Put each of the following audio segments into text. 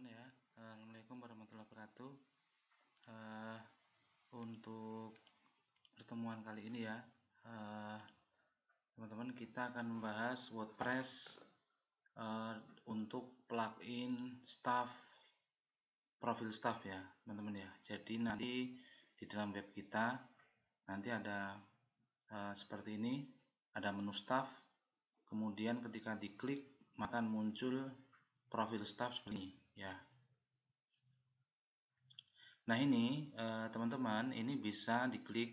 teman-teman ya Assalamualaikum warahmatullahi wabarakatuh uh, Untuk pertemuan kali ini ya eh, Teman-teman uh, kita akan membahas WordPress uh, Untuk plugin staff Profil staff ya teman-teman ya Jadi nanti di dalam web kita Nanti ada uh, seperti ini Ada menu staff Kemudian ketika diklik maka muncul profil staff seperti ini ya. Nah ini eh, teman-teman eh, ini bisa diklik.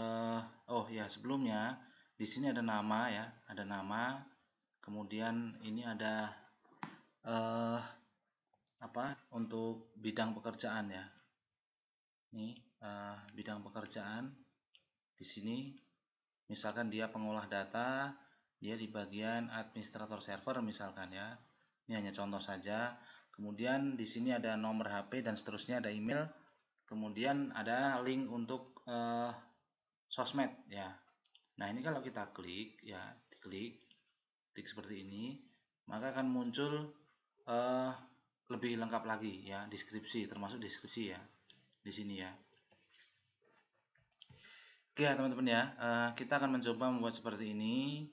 Eh, oh ya sebelumnya di sini ada nama ya, ada nama. Kemudian ini ada eh, apa untuk bidang pekerjaan ya. Nih eh, bidang pekerjaan di sini misalkan dia pengolah data, dia di bagian administrator server misalkan ya. Ini hanya contoh saja. Kemudian di sini ada nomor HP dan seterusnya ada email. Kemudian ada link untuk uh, sosmed ya. Nah, ini kalau kita klik ya, diklik klik seperti ini, maka akan muncul uh, lebih lengkap lagi ya, deskripsi termasuk deskripsi ya. Di sini ya. Oke ya teman-teman ya, uh, kita akan mencoba membuat seperti ini.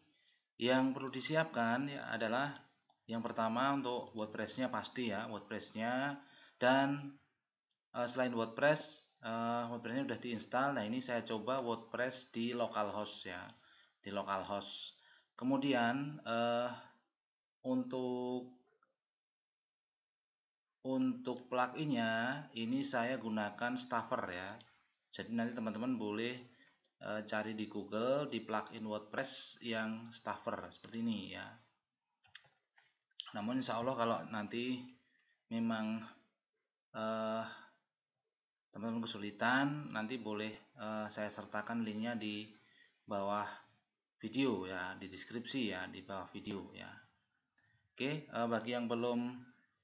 Yang perlu disiapkan ya adalah yang pertama untuk WordPress-nya pasti ya WordPress-nya dan uh, selain WordPress uh, WordPress-nya sudah diinstal nah ini saya coba WordPress di localhost ya di localhost kemudian uh, untuk untuk pluginnya ini saya gunakan staffer ya jadi nanti teman-teman boleh cari di Google di plugin WordPress yang staffer seperti ini ya namun insya Allah kalau nanti memang eh, teman-teman kesulitan nanti boleh uh, saya sertakan linknya di bawah video ya di deskripsi ya di bawah video ya Oke uh, bagi yang belum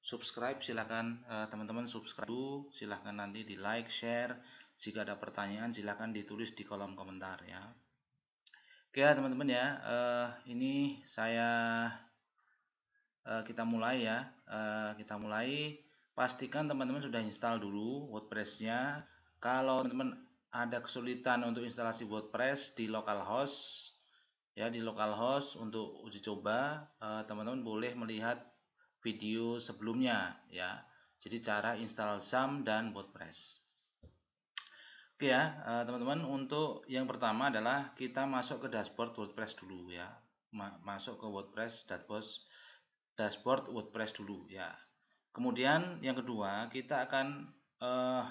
subscribe silahkan teman-teman subscribe dulu silahkan nanti di like share jika ada pertanyaan silahkan ditulis di kolom komentar ya Oke ya, teman-teman ya, ya, ini saya Eh, kita mulai ya eh, kita mulai pastikan teman-teman sudah install dulu WordPress-nya kalau teman-teman ada kesulitan untuk instalasi WordPress di localhost ya di localhost untuk uji coba eh, teman-teman boleh melihat video sebelumnya ya jadi cara install SAM dan WordPress Oke ya, teman-teman, untuk yang pertama adalah kita masuk ke dashboard WordPress dulu ya. Masuk ke WordPress dashboard dashboard WordPress dulu ya. Kemudian yang kedua kita akan eh,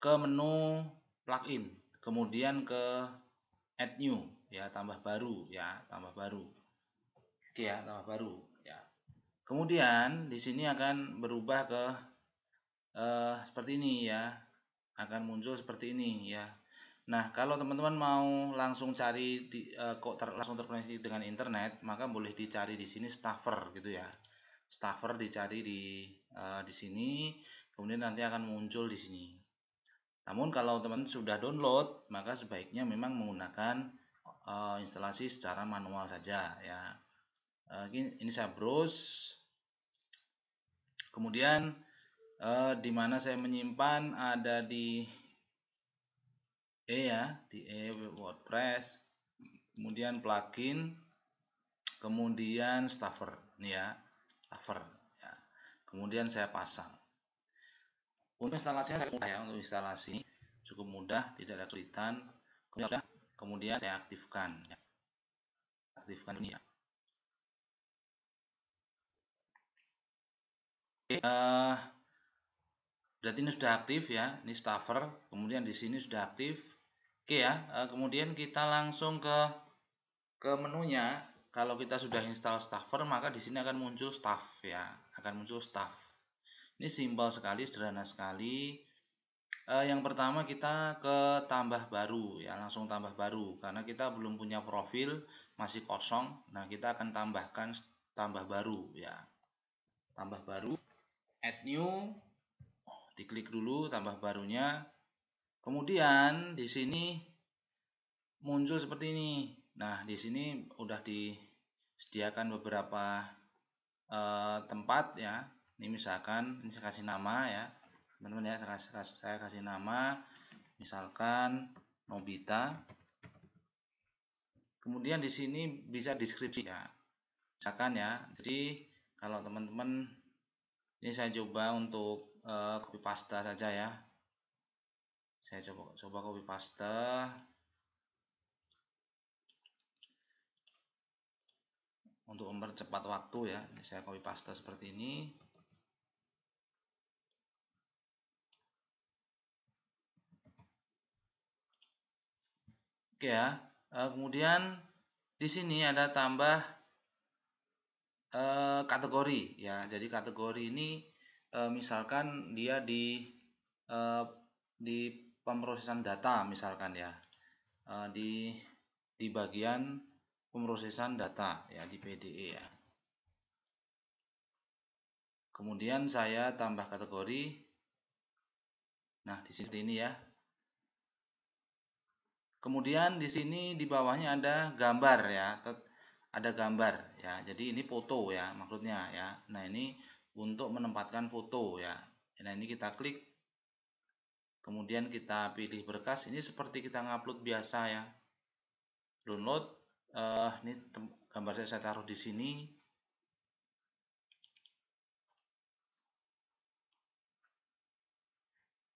ke menu plugin, kemudian ke add new ya tambah baru ya tambah baru. Oke ya tambah baru ya. Kemudian di sini akan berubah ke eh, seperti ini ya akan muncul seperti ini ya Nah, kalau teman-teman mau langsung cari di, uh, kok ter, langsung terkoneksi dengan internet, maka boleh dicari di sini staffer gitu ya. Staffer dicari di uh, di sini, kemudian nanti akan muncul di sini. Namun kalau teman sudah download, maka sebaiknya memang menggunakan uh, instalasi secara manual saja ya. Uh, ini, ini saya browse. Kemudian uh, di mana saya menyimpan ada di E ya di E WordPress kemudian plugin kemudian staffer nih ya staffer ya. kemudian saya pasang untuk instalasinya saya mudah ya untuk instalasi cukup mudah tidak ada kesulitan kemudian, kemudian saya aktifkan ya. aktifkan ini ya Oke, uh, berarti ini sudah aktif ya ini staffer kemudian di sini sudah aktif Oke ya, eh, kemudian kita langsung ke ke menunya. Kalau kita sudah install staffer, maka di sini akan muncul staff ya, akan muncul staff. Ini simpel sekali, sederhana sekali. Eh, yang pertama kita ke tambah baru ya, langsung tambah baru karena kita belum punya profil, masih kosong. Nah, kita akan tambahkan tambah baru ya. Tambah baru, add new, diklik dulu tambah barunya Kemudian di sini muncul seperti ini. Nah, di sini udah disediakan beberapa eh, tempat ya. Ini misalkan ini saya kasih nama ya. Teman-teman ya, saya kasih, saya kasih nama misalkan Nobita. Kemudian di sini bisa deskripsi ya. Misalkan ya. Jadi kalau teman-teman ini saya coba untuk eh, copy paste saja ya saya coba coba copy paste untuk mempercepat waktu ya saya copy paste seperti ini oke ya eh, kemudian di sini ada tambah eh, kategori ya jadi kategori ini eh, misalkan dia di di pemrosesan data misalkan ya eh, di di bagian pemrosesan data ya di PDE ya. Kemudian saya tambah kategori. Nah, di sini ini ya. Kemudian di sini di bawahnya ada gambar ya. Ada gambar ya. Jadi ini foto ya maksudnya ya. Nah, ini untuk menempatkan foto ya. Nah, ini kita klik kemudian kita pilih berkas ini seperti kita ngupload biasa ya download uh, ini gambar saya saya taruh di sini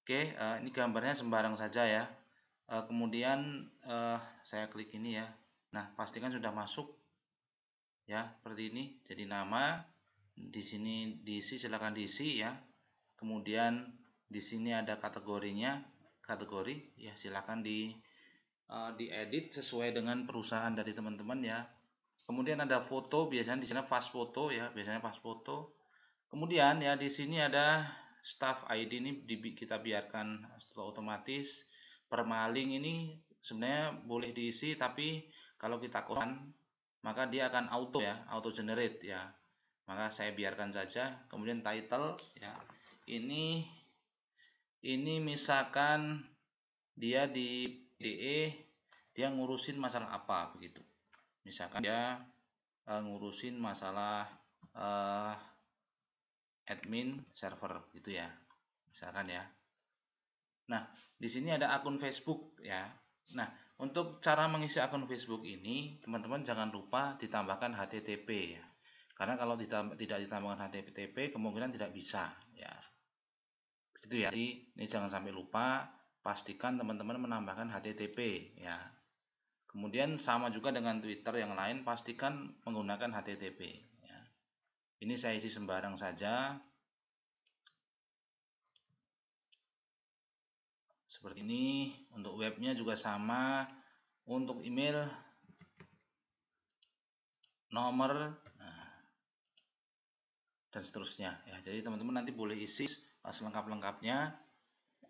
oke uh, ini gambarnya sembarang saja ya uh, kemudian uh, saya klik ini ya nah pastikan sudah masuk ya seperti ini jadi nama di sini diisi silahkan diisi ya kemudian di sini ada kategorinya kategori ya silahkan di uh, diedit sesuai dengan perusahaan dari teman-teman ya kemudian ada foto biasanya di sana pas foto ya biasanya pas foto kemudian ya di sini ada staff ID ini kita biarkan setelah otomatis permaling ini sebenarnya boleh diisi tapi kalau kita kosongkan maka dia akan auto ya auto generate ya maka saya biarkan saja kemudian title ya ini ini misalkan dia di DE dia ngurusin masalah apa begitu misalkan dia uh, ngurusin masalah uh, admin server gitu ya misalkan ya nah di sini ada akun Facebook ya nah untuk cara mengisi akun Facebook ini teman-teman jangan lupa ditambahkan HTTP ya karena kalau tidak ditambahkan HTTP kemungkinan tidak bisa ya gitu ya jadi ini jangan sampai lupa pastikan teman-teman menambahkan HTTP ya kemudian sama juga dengan Twitter yang lain pastikan menggunakan HTTP ya. ini saya isi sembarang saja seperti ini untuk webnya juga sama untuk email nomor nah, dan seterusnya ya jadi teman-teman nanti boleh isi selengkap-lengkapnya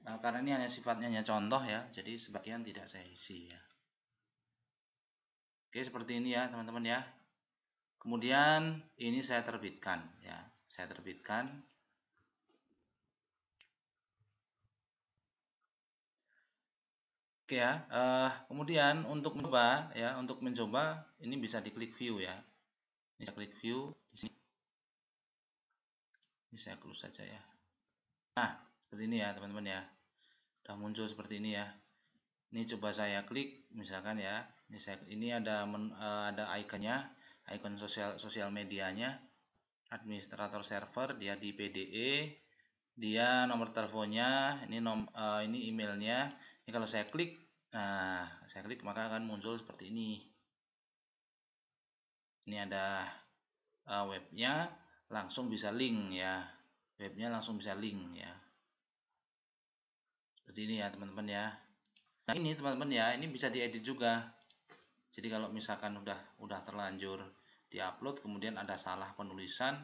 nah, karena ini hanya sifatnya hanya contoh ya jadi sebagian tidak saya isi ya Oke seperti ini ya teman-teman ya kemudian ini saya terbitkan ya saya terbitkan Oke ya, uh, kemudian untuk mencoba ya, untuk mencoba ini bisa diklik view ya. Ini klik view di sini. Ini saya close saja ya. Nah, seperti ini ya teman-teman ya. Sudah muncul seperti ini ya. Ini coba saya klik misalkan ya. Ini saya ini ada men, eh, ada ikonnya, ikon sosial sosial medianya. Administrator server dia di PDE, dia nomor teleponnya, ini nom uh, ini emailnya. Ini kalau saya klik, nah saya klik maka akan muncul seperti ini. Ini ada uh, webnya, langsung bisa link ya webnya langsung bisa link ya seperti ini ya teman-teman ya nah ini teman-teman ya ini bisa diedit juga jadi kalau misalkan udah udah terlanjur diupload kemudian ada salah penulisan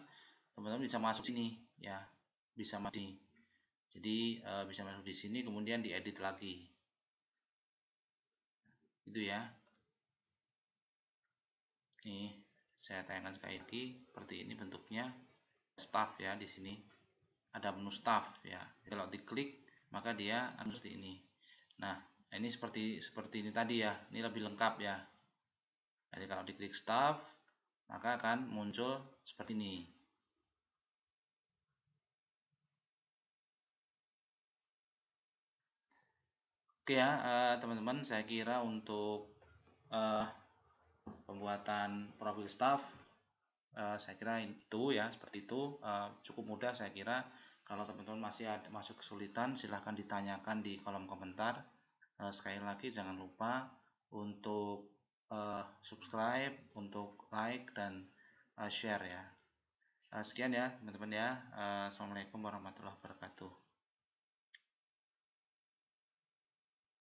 teman-teman bisa masuk sini ya bisa masuk sini jadi e, bisa masuk di sini kemudian diedit lagi itu ya Ini saya tayangkan sekali lagi seperti ini bentuknya staff ya di sini ada menu staff ya. ya kalau diklik maka dia akan seperti ini nah ini seperti seperti ini tadi ya ini lebih lengkap ya jadi kalau diklik staff maka akan muncul seperti ini oke ya eh, teman-teman saya kira untuk uh, pembuatan profil staff uh, saya kira itu ya seperti itu uh, cukup mudah saya kira kalau teman-teman masih ada, masuk kesulitan, silahkan ditanyakan di kolom komentar. Uh, sekali lagi jangan lupa untuk uh, subscribe, untuk like dan uh, share ya. Uh, sekian ya teman-teman ya. Uh, Assalamualaikum warahmatullahi wabarakatuh.